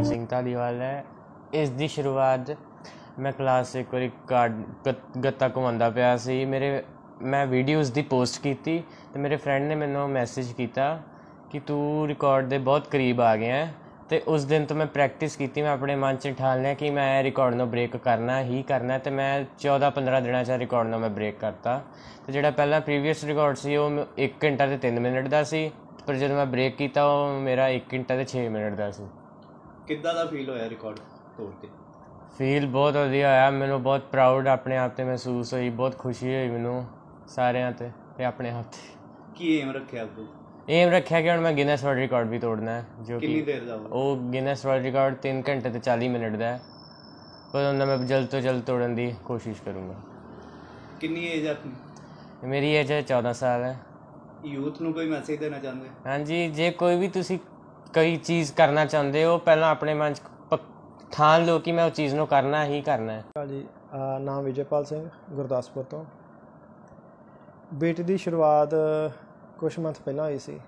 ਗੁਰਮੀਤ ਸਿੰਘ ਧਾਲੀਵਾਲ ਹੈ ਇਸ ਦੀ ਸ਼ੁਰੂਆਤ ਮੈਂ ਕਲਾਸ ਇੱਕ ਵਾਰੀ ਗੱਤਾ ਘੁੰਮਦਾ ਪਿਆ ਸੀ ਮੇਰੇ ਮੈਂ ਵੀਡੀਓਜ਼ ਦੀ ਪੋਸਟ ਕੀਤੀ ਤੇ ਮੇਰੇ ਫਰੈਂਡ ਨੇ ਮੈਨੂੰ ਮੈਸੇਜ ਕੀਤਾ ਕਿ ਤੂੰ ਰਿਕਾਰਡ ਦੇ ਬਹੁਤ ਕਰੀਬ ਆ ਗਿਆ ਹੈ ਤੇ ਉਸ ਦਿਨ ਤੋਂ ਮੈਂ ਪ੍ਰੈਕਟਿਸ ਕੀਤੀ ਮੈਂ ਆਪਣੇ ਮਨ 'ਚ ਠਾਲ ਲਿਆ ਕਿ ਮੈਂ ਰਿਕਾਰਡ ਨੂੰ ਬ੍ਰੇਕ ਕਰਨਾ ਹੀ ਕਰਨਾ ਤੇ ਮੈਂ 14-15 ਦਿਨਾਂ 'ਚ ਰਿਕਾਰਡ ਨੂੰ ਮੈਂ ਬ੍ਰੇਕ ਕਰਤਾ ਤੇ ਜਿਹੜਾ ਪਹਿਲਾ ਪ੍ਰੀਵੀਅਸ ਰਿਕਾਰਡ ਸੀ ਉਹ 1 ਘੰਟਾ ਤੇ 3 ਮਿੰਟ ਦਾ ਸੀ ਪਰ ਜਦੋਂ ਮੈਂ ਬ੍ਰੇਕ ਕੀਤਾ ਉਹ ਮੇਰਾ 1 ਘੰਟਾ ਤੇ 6 ਮਿੰਟ ਦਾ ਸੀ ਕਿੱਦਾਂ ਦਾ ਫੀਲ ਹੋਇਆ ਰਿਕਾਰਡ ਤੋੜ ਕੇ ਫੀਲ ਬਹੁਤ ਵਧੀਆ ਆਇਆ ਮੈਨੂੰ ਬਹੁਤ ਪ੍ਰਾਊਡ ਆਪਣੇ ਆਪ ਤੇ ਮਹਿਸੂਸ ਹੋਈ ਬਹੁਤ ਖੁਸ਼ੀ ਹੋਈ ਮੈਨੂੰ ਸਾਰਿਆਂ ਤੇ ਤੇ ਆਪਣੇ ਆਪ ਤੇ ਕੀ ਏਮ ਰੱਖਿਆ ਤੂੰ ਏਮ ਰੱਖਿਆ ਕਿ ਹੁਣ ਮੈਂ ਗਿਨੈਸ ਵਰਲਡ ਰਿਕਾਰਡ ਵੀ ਤੋੜਨਾ ਹੈ ਜੋ ਕਿ ਕਿੰਨੀ ਦੇਰ ਦਾ ਉਹ ਗਿਨੈਸ ਵਰਲਡ ਰਿਕਾਰਡ 3 ਘੰਟੇ ਤੇ 40 ਮਿੰਟ ਦਾ ਹੈ ਪਰ ਉਹਨਾਂ ਮੈਂ ਜਲਦ ਤੋਂ ਜਲਦ ਤੋੜਨ ਦੀ ਕੋਸ਼ਿਸ਼ ਕਰੂੰਗਾ ਕਿੰਨੀ ਏਜ ਹੈ ਆਪਣੀ ਮੇਰੀ ਏਜ ਹੈ 14 ਸਾਲ ਹੈ ਯੂਥ ਨੂੰ ਕੋਈ ਮੈਸੇਜ ਦੇਣਾ ਚਾਹੁੰਦੇ ਹਾਂਜੀ ਜੇ ਕੋਈ ਵੀ ਤੁਸੀਂ ਕਈ ਚੀਜ਼ ਕਰਨਾ ਚਾਹੁੰਦੇ ਹੋ ਪਹਿਲਾਂ ਆਪਣੇ ਮਨ 'ਚ ਪਕ- ਠਾਣ ਲਓ ਕਿ ਮੈਂ ਉਹ ਚੀਜ਼ ਨੂੰ ਕਰਨਾ ਹੀ ਕਰਨਾ ਹੈ ਹਾਂ ਜੀ ਨਾਮ ਵਿਜੇਪਾਲ ਸਿੰਘ ਗੁਰਦਾਸਪੁਰ ਤੋਂ ਬੇਟੀ ਦੀ ਸ਼ੁਰੂਆਤ ਕੁਝ ਮਹੀਨੇ ਪਹਿਲਾਂ ਹੋਈ ਸੀ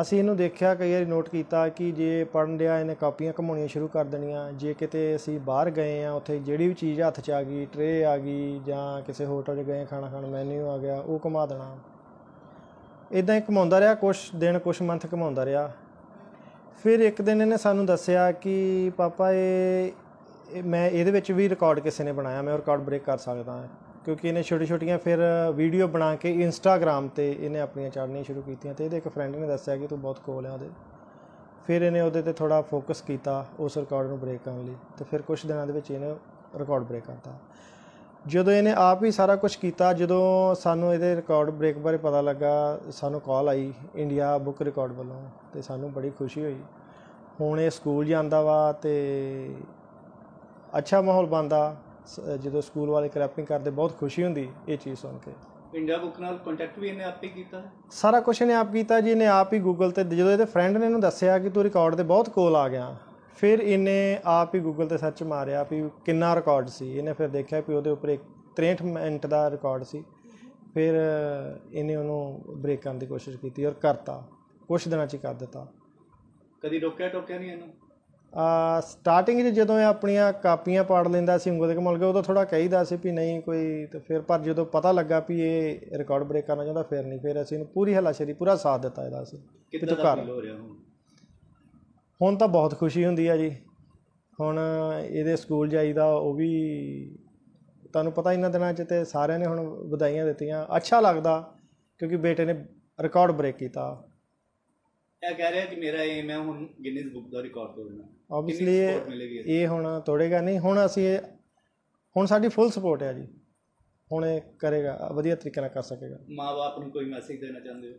ਅਸੀਂ ਇਹਨੂੰ ਦੇਖਿਆ ਕਈ ਵਾਰੀ ਨੋਟ ਕੀਤਾ ਕਿ ਜੇ ਪੜਨ ਡਿਆ ਇਹਨੇ ਕਾਪੀਆਂ ਘਮਾਉਣੀਆਂ ਸ਼ੁਰੂ ਕਰ ਦੇਣੀਆਂ ਜੇ ਕਿਤੇ ਅਸੀਂ ਬਾਹਰ ਗਏ ਆ ਉੱਥੇ ਜਿਹੜੀ ਵੀ ਚੀਜ਼ ਹੱਥ 'ਚ ਆ ਗਈ ਟਰੇ ਆ ਗਈ ਜਾਂ ਕਿਸੇ ਹੋਟਲ 'ਚ ਗਏ ਖਾਣਾ ਖਾਣ ਮੈਨੂ ਆ ਗਿਆ ਉਹ ਕਮਾ ਦੇਣਾ ਇਦਾਂ ਹੀ ਕਮਾਉਂਦਾ ਰਿਹਾ ਕੁਝ ਦਿਨ ਕੁਝ ਮਹੀਨੇ ਘਮਾਉਂਦਾ ਰਿਹਾ ਫਿਰ ਇੱਕ ਦਿਨ ਇਹਨੇ ਸਾਨੂੰ ਦੱਸਿਆ ਕਿ ਪਾਪਾ ਇਹ ਮੈਂ ਇਹਦੇ ਵਿੱਚ ਵੀ ਰਿਕਾਰਡ ਕਿਸੇ ਨੇ ਬਣਾਇਆ ਮੈਂ ਰਿਕਾਰਡ ਬ੍ਰੇਕ ਕਰ ਸਕਦਾ ਹਾਂ ਕਿਉਂਕਿ ਇਹਨੇ ਛੋਟੀ ਛੋਟੀਆਂ ਫਿਰ ਵੀਡੀਓ ਬਣਾ ਕੇ ਇੰਸਟਾਗ੍ਰam ਤੇ ਇਹਨੇ ਆਪਣੀਆਂ ਚਾੜਨੀਆਂ ਸ਼ੁਰੂ ਕੀਤੀਆਂ ਤੇ ਇਹਦੇ ਇੱਕ ਫਰੈਂਡ ਨੇ ਦੱਸਿਆ ਕਿ ਤੂੰ ਬਹੁਤ ਕੋਲ ਹੈ ਉਹਦੇ ਫਿਰ ਇਹਨੇ ਉਹਦੇ ਤੇ ਥੋੜਾ ਫੋਕਸ ਕੀਤਾ ਉਸ ਰਿਕਾਰਡ ਨੂੰ ਬ੍ਰੇਕ ਕਰਨ ਲਈ ਤੇ ਫਿਰ ਕੁਝ ਦਿਨਾਂ ਦੇ ਵਿੱਚ ਇਹਨੇ ਰਿਕਾਰਡ ਬ੍ਰੇਕ ਕਰਤਾ ਜਦੋਂ ਇਹਨੇ ਆਪ ਹੀ ਸਾਰਾ ਕੁਝ ਕੀਤਾ ਜਦੋਂ ਸਾਨੂੰ ਇਹਦੇ ਰਿਕਾਰਡ ਬ੍ਰੇਕ ਬਾਰੇ ਪਤਾ ਲੱਗਾ ਸਾਨੂੰ ਕਾਲ ਆਈ ਇੰਡੀਆ ਬੁੱਕ ਰਿਕਾਰਡ ਵੱਲੋਂ ਤੇ ਸਾਨੂੰ ਬੜੀ ਖੁਸ਼ੀ ਹੋਈ ਹੁਣ ਇਹ ਸਕੂਲ ਜਾਂਦਾ ਵਾ ਤੇ ਅੱਛਾ ਮਾਹੌਲ ਬਣਦਾ ਜਦੋਂ ਸਕੂਲ ਵਾਲੇ ਕ੍ਰੈਪਿੰਗ ਕਰਦੇ ਬਹੁਤ ਖੁਸ਼ੀ ਹੁੰਦੀ ਇਹ ਚੀਜ਼ ਸੁਣ ਕੇ ਇੰਡੀਆ ਬੁੱਕ ਨਾਲ ਕੰਟੈਕਟ ਵੀ ਇਹਨੇ ਆਪ ਹੀ ਕੀਤਾ ਸਾਰਾ ਕੁਝ ਇਹਨੇ ਆਪ ਕੀਤਾ ਜੀ ਇਹਨੇ ਆਪ ਹੀ ਗੂਗਲ ਤੇ ਜਦੋਂ ਇਹਦੇ ਫਰੈਂਡ ਨੇ ਇਹਨੂੰ ਦੱਸਿਆ ਕਿ ਤੂੰ ਰਿਕਾਰਡ ਤੇ ਬਹੁਤ ਕੋਲ ਆ ਗਿਆ ਫਿਰ ਇਹਨੇ ਆਪ ਹੀ ਗੂਗਲ ਤੇ ਸਰਚ ਮਾਰਿਆ ਵੀ ਕਿੰਨਾ ਰਿਕਾਰਡ ਸੀ ਇਹਨੇ ਫਿਰ ਦੇਖਿਆ ਵੀ ਉਹਦੇ ਉੱਪਰ 63 ਮਿੰਟ ਦਾ ਰਿਕਾਰਡ ਸੀ ਫਿਰ ਇਹਨੇ ਉਹਨੂੰ ਬ੍ਰੇਕ ਕਰਨ ਦੀ ਕੋਸ਼ਿਸ਼ ਕੀਤੀ ਔਰ ਕਰਤਾ ਕੁਝ ਦਿਨਾਂ ਚ ਕਰ ਦਿੱਤਾ ਕਦੀ ਰੋਕਿਆ ਟੋਕਿਆ ਨਹੀਂ ਇਹਨੂੰ ਆ ਸਟਾਰਟਿੰਗ ਜੇ ਜਦੋਂ ਇਹ ਆਪਣੀਆਂ ਕਾਪੀਆਂ ਪਾੜ ਲੈਂਦਾ ਸੀ ਉਂਗਲ ਦੇ ਕਮਲ ਕੇ ਥੋੜਾ ਕਹੀਦਾ ਸੀ ਵੀ ਨਹੀਂ ਕੋਈ ਤੇ ਫਿਰ ਪਰ ਜਦੋਂ ਪਤਾ ਲੱਗਾ ਵੀ ਇਹ ਰਿਕਾਰਡ ਬ੍ਰੇਕ ਕਰਨਾ ਚਾਹੁੰਦਾ ਫਿਰ ਨਹੀਂ ਫਿਰ ਅਸੀਂ ਇਹਨੂੰ ਪੂਰੀ ਹਲਾਸ਼ੇਰੀ ਪੂਰਾ ਸਾਥ ਦਿੱਤਾ ਇਹਦਾ ਅਸੀਂ ਕਿੰਨਾ ਫੀਲ ਹੋ ਰਿਹਾ ਹੁਣ ਹੁਣ ਤਾਂ ਬਹੁਤ ਖੁਸ਼ੀ ਹੁੰਦੀ ਆ ਜੀ ਹੁਣ ਇਹਦੇ ਸਕੂਲ ਜਾਈਦਾ ਉਹ ਵੀ ਤੁਹਾਨੂੰ ਪਤਾ ਇਹਨਾਂ ਦਿਨਾਂ 'ਚ ਤੇ ਸਾਰਿਆਂ ਨੇ ਹੁਣ ਵਧਾਈਆਂ ਦਿੱਤੀਆਂ ਅੱਛਾ ਲੱਗਦਾ ਕਿਉਂਕਿ ਬੇਟੇ ਨੇ ਰਿਕਾਰਡ ਬ੍ਰੇਕ ਕੀਤਾ ਇਹ ਕਹਿ ਰਿਹਾ ਕਿ ਮੇਰਾ ਏਮ ਹੈ ਹੁਣ ਗਿਨੀਜ਼ ਬੁੱਕ ਦਾ ਰਿਕਾਰਡ ਤੋੜਨਾ ਆਬਵੀਅਸਲੀ ਇਹ ਹੁਣ ਤੋੜੇਗਾ ਨਹੀਂ ਹੁਣ ਅਸੀਂ ਹੁਣ ਸਾਡੀ ਫੁੱਲ ਸਪੋਰਟ ਹੈ ਜੀ ਹੁਣ ਇਹ ਕਰੇਗਾ ਵਧੀਆ ਤਰੀਕੇ ਨਾਲ ਕਰ ਸਕੇਗਾ ਮਾਪੇ ਨੂੰ ਕੋਈ ਮੈਸੇਜ ਦੇਣਾ ਚਾਹੁੰਦੇ ਹੋ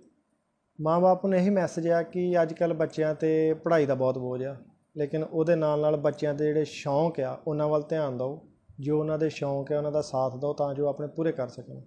ਬਾਪ ਨੂੰ ਇਹੀ ਮੈਸੇਜ ਆ ਕਿ ਅੱਜ ਕੱਲ ਬੱਚਿਆਂ ਤੇ ਪੜ੍ਹਾਈ ਦਾ ਬਹੁਤ ਬੋਝ ਆ ਲੇਕਿਨ ਉਹਦੇ ਨਾਲ ਨਾਲ ਬੱਚਿਆਂ ਦੇ ਜਿਹੜੇ ਸ਼ੌਂਕ ਆ ਉਹਨਾਂ ਵੱਲ ਧਿਆਨ ਦਿਓ ਜੋ ਉਹਨਾਂ ਦੇ ਸ਼ੌਂਕ ਆ ਉਹਨਾਂ ਦਾ ਸਾਥ ਦਿਓ ਤਾਂ ਜੋ ਆਪਣੇ ਪੂਰੇ ਕਰ ਸਕਣ